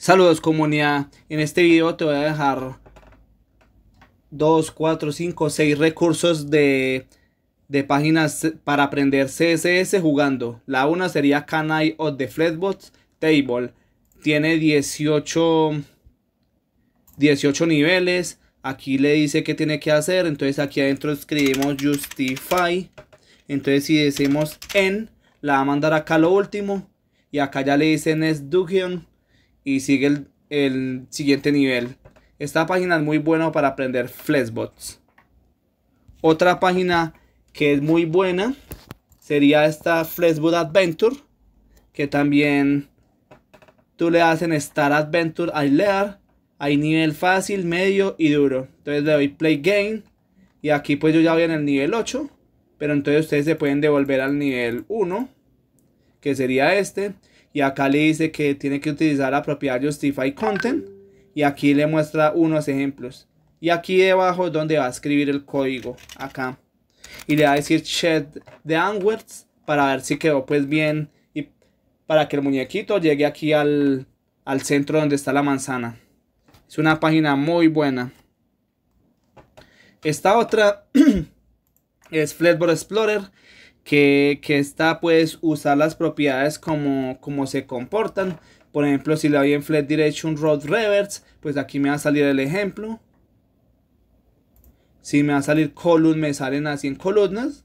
Saludos comunidad, en este video te voy a dejar 2, 4, 5, 6 recursos de, de páginas para aprender CSS jugando. La una sería Can I of the flatbots Table. Tiene 18, 18 niveles. Aquí le dice que tiene que hacer. Entonces aquí adentro escribimos justify. Entonces si decimos en, la va a mandar acá lo último. Y acá ya le dicen es Dugion y sigue el, siguiente nivel. Esta página es muy buena para aprender Flexbots. Otra página que es muy buena sería esta Flashbot Adventure, que también tú le hacen Star Adventure a leer Hay nivel fácil, medio y duro. Entonces le doy Play Game. Y aquí pues yo ya voy en el nivel 8. Pero entonces ustedes se pueden devolver al nivel 1. Que sería este y acá le dice que tiene que utilizar la propiedad justify content y aquí le muestra unos ejemplos y aquí debajo es donde va a escribir el código acá y le va a decir the onwards para ver si quedó pues bien y para que el muñequito llegue aquí al, al centro donde está la manzana es una página muy buena esta otra es Flatboard Explorer que, que esta pues usar las propiedades como, como se comportan. Por ejemplo, si le doy en Flat Direction Road Reverse, pues aquí me va a salir el ejemplo. Si me va a salir column, me salen así en columnas.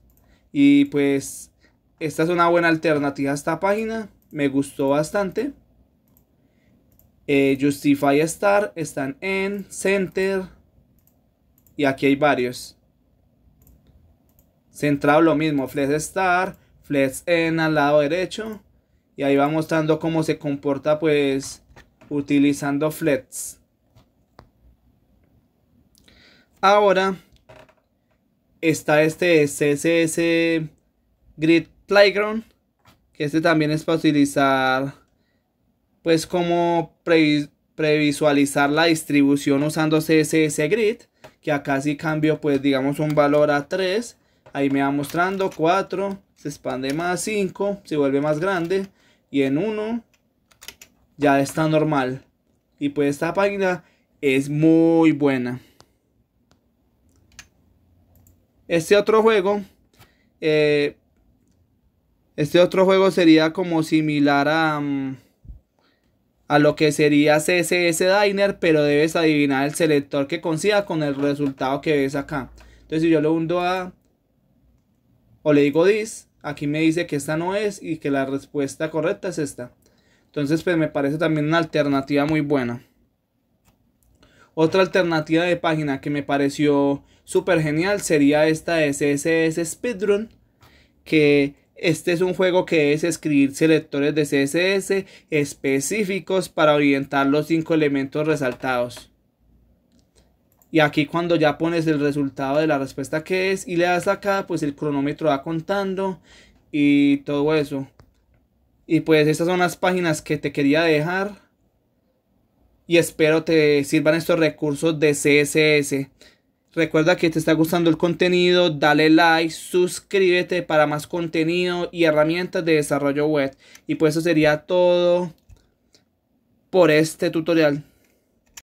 Y pues esta es una buena alternativa a esta página. Me gustó bastante. Eh, justify Star están en Center. Y aquí hay varios. Centrado lo mismo, flex star flex en al lado derecho. Y ahí va mostrando cómo se comporta pues utilizando flex. Ahora está este CSS Grid Playground. Que este también es para utilizar pues como previsualizar la distribución usando CSS Grid. Que acá si cambio pues digamos un valor a 3 Ahí me va mostrando 4, se expande más 5, se vuelve más grande. Y en 1 ya está normal. Y pues esta página es muy buena. Este otro juego, eh, este otro juego sería como similar a, mm, a lo que sería CSS Diner, pero debes adivinar el selector que consiga con el resultado que ves acá. Entonces, si yo lo hundo a o le digo this, aquí me dice que esta no es y que la respuesta correcta es esta. Entonces, pues me parece también una alternativa muy buena. Otra alternativa de página que me pareció súper genial sería esta de CSS Speedrun, que este es un juego que es escribir selectores de CSS específicos para orientar los cinco elementos resaltados. Y aquí cuando ya pones el resultado de la respuesta que es y le das acá, pues el cronómetro va contando y todo eso. Y pues estas son las páginas que te quería dejar. Y espero te sirvan estos recursos de CSS. Recuerda que te está gustando el contenido, dale like, suscríbete para más contenido y herramientas de desarrollo web. Y pues eso sería todo por este tutorial.